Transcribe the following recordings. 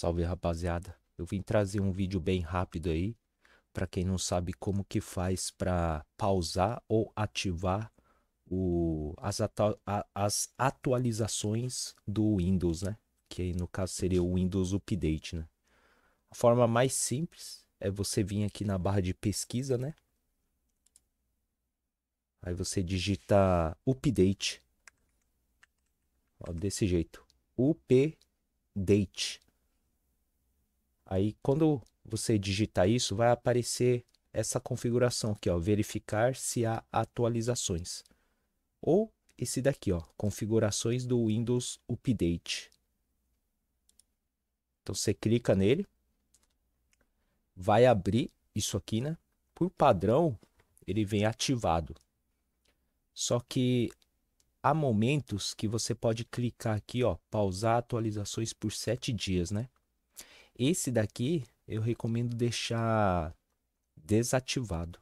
Salve rapaziada, eu vim trazer um vídeo bem rápido aí para quem não sabe como que faz para pausar ou ativar o, as, atu, a, as atualizações do Windows, né? Que aí no caso seria o Windows Update, né? A forma mais simples é você vir aqui na barra de pesquisa, né? Aí você digita update. Ó, desse jeito. Update. Aí quando você digitar isso, vai aparecer essa configuração aqui, ó, verificar se há atualizações. Ou esse daqui, ó, configurações do Windows Update. Então você clica nele, vai abrir isso aqui, né? Por padrão, ele vem ativado. Só que há momentos que você pode clicar aqui, ó, pausar atualizações por 7 dias, né? Esse daqui eu recomendo deixar desativado,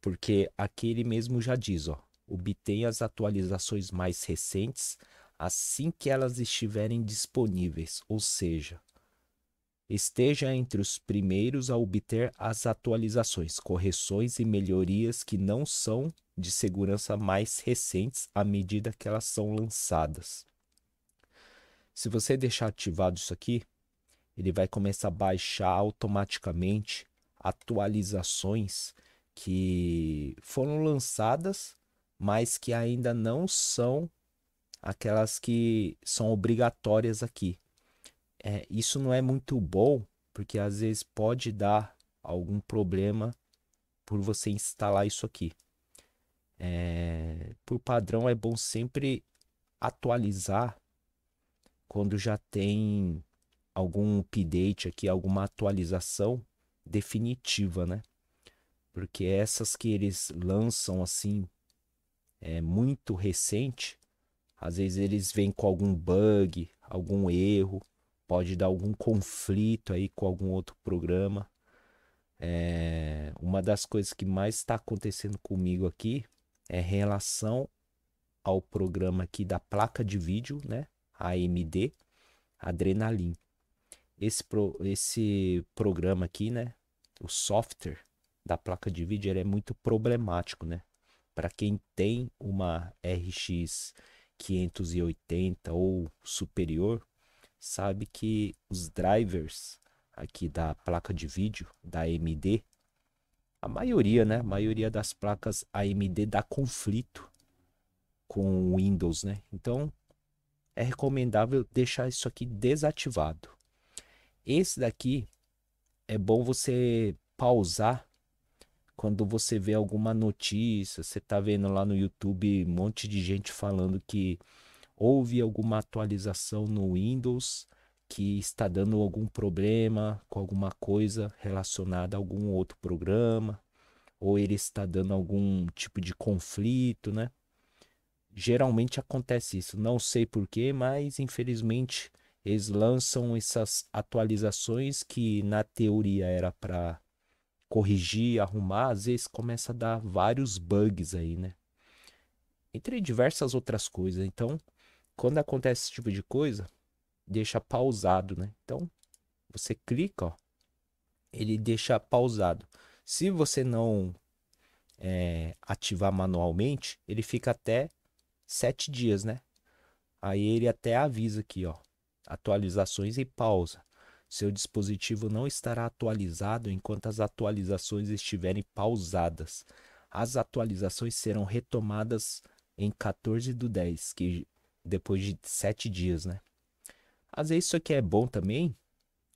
porque aqui ele mesmo já diz, ó, obtenha as atualizações mais recentes assim que elas estiverem disponíveis, ou seja, esteja entre os primeiros a obter as atualizações, correções e melhorias que não são de segurança mais recentes à medida que elas são lançadas. Se você deixar ativado isso aqui, ele vai começar a baixar automaticamente atualizações que foram lançadas, mas que ainda não são aquelas que são obrigatórias aqui. É, isso não é muito bom, porque às vezes pode dar algum problema por você instalar isso aqui. É, por padrão, é bom sempre atualizar quando já tem algum update aqui, alguma atualização definitiva, né? Porque essas que eles lançam assim é muito recente, às vezes eles vêm com algum bug, algum erro, pode dar algum conflito aí com algum outro programa. É, uma das coisas que mais está acontecendo comigo aqui é relação ao programa aqui da placa de vídeo, né? AMD Adrenalin esse, pro, esse programa aqui, né? O software da placa de vídeo ele é muito problemático, né? Para quem tem uma RX 580 ou superior, sabe que os drivers aqui da placa de vídeo da AMD, a maioria, né? A maioria das placas AMD dá conflito com o Windows, né? Então é recomendável deixar isso aqui desativado. Esse daqui é bom você pausar quando você vê alguma notícia, você tá vendo lá no YouTube um monte de gente falando que houve alguma atualização no Windows que está dando algum problema com alguma coisa relacionada a algum outro programa, ou ele está dando algum tipo de conflito, né? Geralmente acontece isso, não sei porquê, mas infelizmente eles lançam essas atualizações que na teoria era para corrigir, arrumar, às vezes começa a dar vários bugs aí, né? Entre diversas outras coisas. Então, quando acontece esse tipo de coisa, deixa pausado, né? Então, você clica, ó, ele deixa pausado. Se você não é, ativar manualmente, ele fica até sete dias, né? Aí ele até avisa aqui, ó atualizações e pausa. Seu dispositivo não estará atualizado enquanto as atualizações estiverem pausadas. As atualizações serão retomadas em 14 do 10, que depois de 7 dias, né? Às vezes é isso aqui é bom também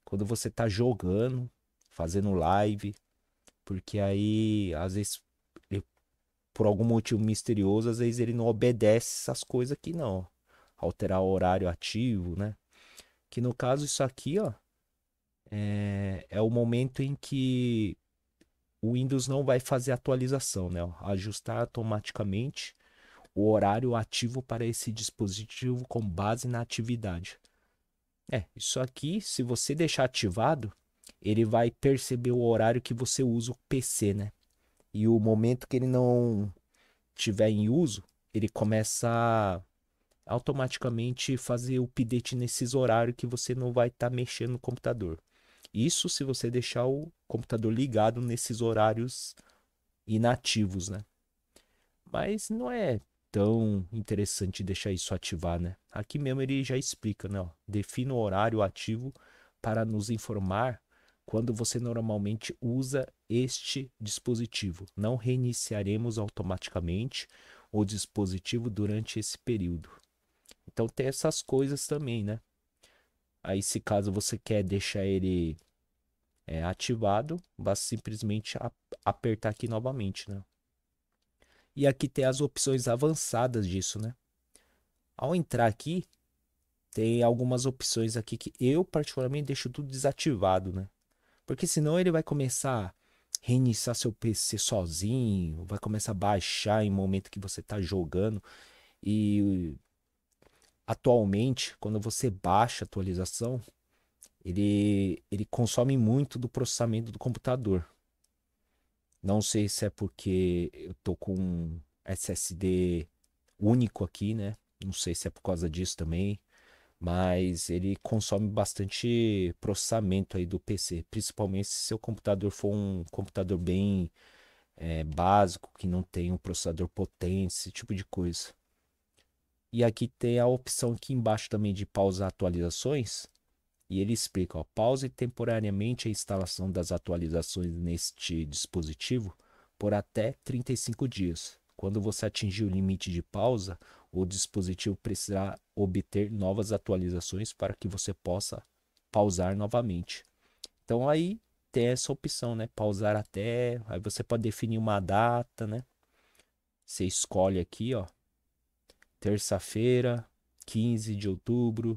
quando você tá jogando, fazendo live, porque aí às vezes ele, por algum motivo misterioso, às vezes ele não obedece essas coisas aqui não. Alterar o horário ativo, né? Que no caso, isso aqui, ó, é, é o momento em que o Windows não vai fazer atualização, né? Ajustar automaticamente o horário ativo para esse dispositivo com base na atividade. É, isso aqui, se você deixar ativado, ele vai perceber o horário que você usa o PC, né? E o momento que ele não tiver em uso, ele começa automaticamente fazer o update nesses horários que você não vai estar tá mexendo no computador. Isso se você deixar o computador ligado nesses horários inativos, né? Mas não é tão interessante deixar isso ativar, né? Aqui mesmo ele já explica, né? Defina o horário ativo para nos informar quando você normalmente usa este dispositivo. Não reiniciaremos automaticamente o dispositivo durante esse período. Então tem essas coisas também, né? Aí, se caso você quer deixar ele é, ativado, basta simplesmente apertar aqui novamente, né? E aqui tem as opções avançadas disso, né? Ao entrar aqui, tem algumas opções aqui que eu particularmente deixo tudo desativado, né? Porque senão ele vai começar a reiniciar seu PC sozinho, vai começar a baixar em momento que você está jogando e atualmente, quando você baixa a atualização, ele, ele consome muito do processamento do computador. Não sei se é porque eu tô com um SSD único aqui, né? Não sei se é por causa disso também, mas ele consome bastante processamento aí do PC, principalmente se seu computador for um computador bem é, básico, que não tem um processador potente, esse tipo de coisa. E aqui tem a opção aqui embaixo também de pausar atualizações. E ele explica, ó, pause temporariamente a instalação das atualizações neste dispositivo por até 35 dias. Quando você atingir o limite de pausa, o dispositivo precisará obter novas atualizações para que você possa pausar novamente. Então aí tem essa opção, né? Pausar até, aí você pode definir uma data, né? Você escolhe aqui, ó, terça-feira, 15 de outubro.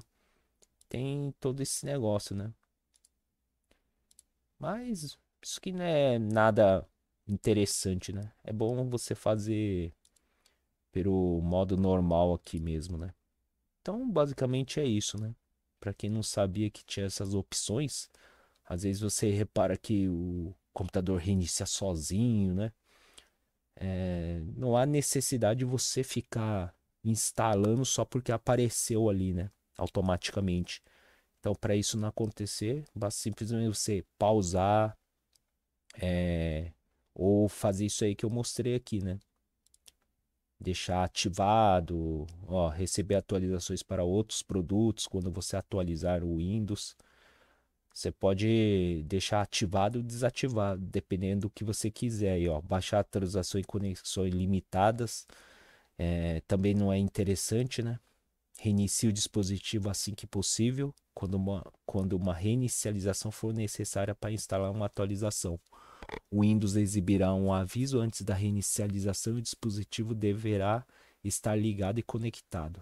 Tem todo esse negócio, né? Mas isso que não é nada interessante, né? É bom você fazer pelo modo normal aqui mesmo, né? Então, basicamente é isso, né? Para quem não sabia que tinha essas opções, às vezes você repara que o computador reinicia sozinho, né? É, não há necessidade de você ficar instalando só porque apareceu ali, né? Automaticamente. Então, para isso não acontecer, basta simplesmente você pausar é, ou fazer isso aí que eu mostrei aqui, né? Deixar ativado, ó, receber atualizações para outros produtos quando você atualizar o Windows. Você pode deixar ativado ou desativado, dependendo do que você quiser. aí, ó, baixar atualização e conexões limitadas é, também não é interessante, né? Reinicie o dispositivo assim que possível, quando uma, quando uma reinicialização for necessária para instalar uma atualização. O Windows exibirá um aviso antes da reinicialização e o dispositivo deverá estar ligado e conectado.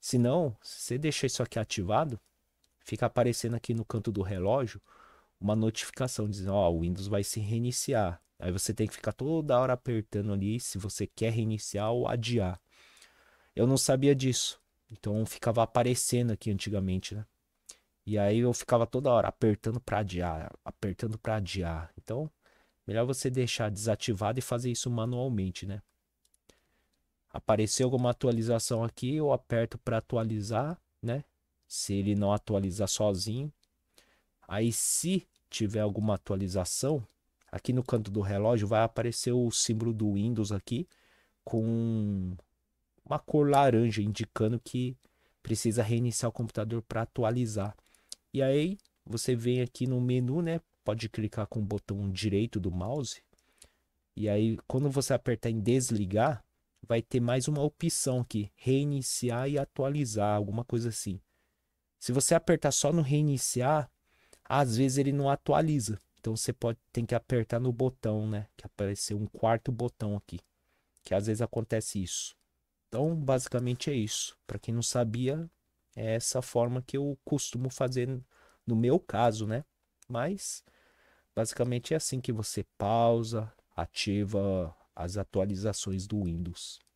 Se não, se você deixar isso aqui ativado, fica aparecendo aqui no canto do relógio uma notificação dizendo: Ó, oh, o Windows vai se reiniciar. Aí você tem que ficar toda hora apertando ali se você quer reiniciar ou adiar. Eu não sabia disso. Então ficava aparecendo aqui antigamente, né? E aí eu ficava toda hora apertando para adiar, apertando para adiar. Então, melhor você deixar desativado e fazer isso manualmente, né? Apareceu alguma atualização aqui, eu aperto para atualizar, né? Se ele não atualizar sozinho. Aí se tiver alguma atualização, Aqui no canto do relógio vai aparecer o símbolo do Windows aqui com uma cor laranja indicando que precisa reiniciar o computador para atualizar. E aí você vem aqui no menu, né? Pode clicar com o botão direito do mouse. E aí quando você apertar em desligar, vai ter mais uma opção aqui, reiniciar e atualizar, alguma coisa assim. Se você apertar só no reiniciar, às vezes ele não atualiza. Então você pode tem que apertar no botão, né? Que apareceu um quarto botão aqui. Que às vezes acontece isso. Então, basicamente é isso. Para quem não sabia, é essa forma que eu costumo fazer no meu caso, né? Mas basicamente é assim que você pausa, ativa as atualizações do Windows.